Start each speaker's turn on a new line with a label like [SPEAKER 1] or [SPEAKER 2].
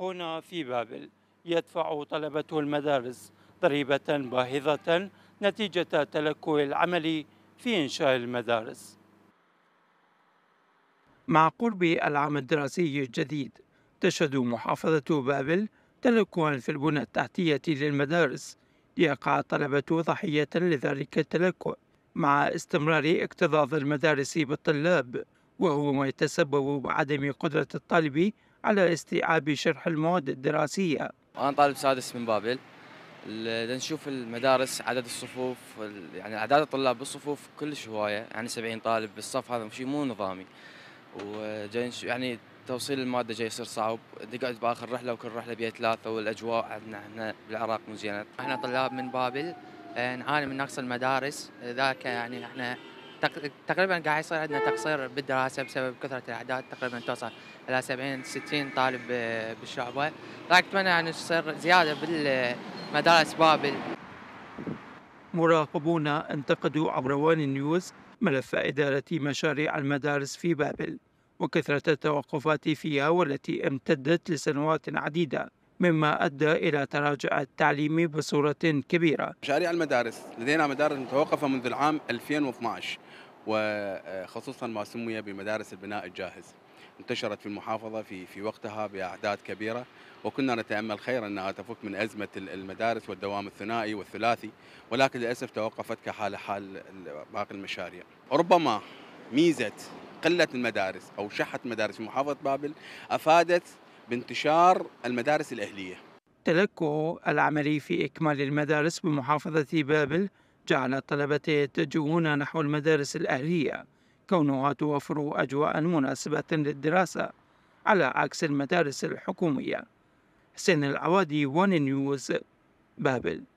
[SPEAKER 1] هنا في بابل يدفع طلبة المدارس ضريبة باهظة نتيجة تلكؤ العمل في إنشاء المدارس مع قرب العام الدراسي الجديد تشهد محافظة بابل تلكؤا في البنى التحتية للمدارس ليقع الطلبة ضحية لذلك التلكؤ مع استمرار اكتظاظ المدارس بالطلاب وهو ما يتسبب بعدم قدرة الطالب على استيعاب شرح المواد الدراسية
[SPEAKER 2] أنا طالب سادس من بابل نشوف المدارس عدد الصفوف يعني أعداد الطلاب بالصفوف كلش هواية يعني 70 طالب بالصف هذا شيء مو نظامي وجاي يعني توصيل الماده جاي يصير صعب تقعد باخر رحله وكل رحله بيها ثلاثه والاجواء عندنا احنا بالعراق مو زينه احنا طلاب من بابل
[SPEAKER 3] نعاني إيه، من نقص المدارس ذاك يعني احنا تقريبا قاعد يصير عندنا تقصير بالدراسه بسبب كثره الاعداد تقريبا توصل الى 70 60 طالب بالشعبه لكن اتمنى ان تصير زياده بالمدارس بابل
[SPEAKER 1] مراقبون انتقدوا عبر وان نيوز ملف إدارة مشاريع المدارس في بابل وكثرة التوقفات فيها والتي امتدت لسنوات عديدة مما أدى إلى تراجع التعليم بصورة كبيرة
[SPEAKER 4] مشاريع المدارس لدينا مدارس متوقفة منذ العام 2012 وخصوصا ما سمي بمدارس البناء الجاهز انتشرت في المحافظة في في وقتها بأعداد كبيرة وكنا نتأمل خير أنها تفك من أزمة المدارس والدوام الثنائي والثلاثي ولكن للأسف توقفت كحال حال باقي المشاريع ربما ميزة قلة المدارس أو شحة المدارس في محافظة بابل أفادت بانتشار المدارس الأهلية
[SPEAKER 1] تلك العملي في إكمال المدارس بمحافظة بابل جعل الطلبة يتجهون نحو المدارس الأهلية كونها توفر أجواء مناسبة للدراسة على عكس المدارس الحكومية حسين العوادي ون نيوز بابل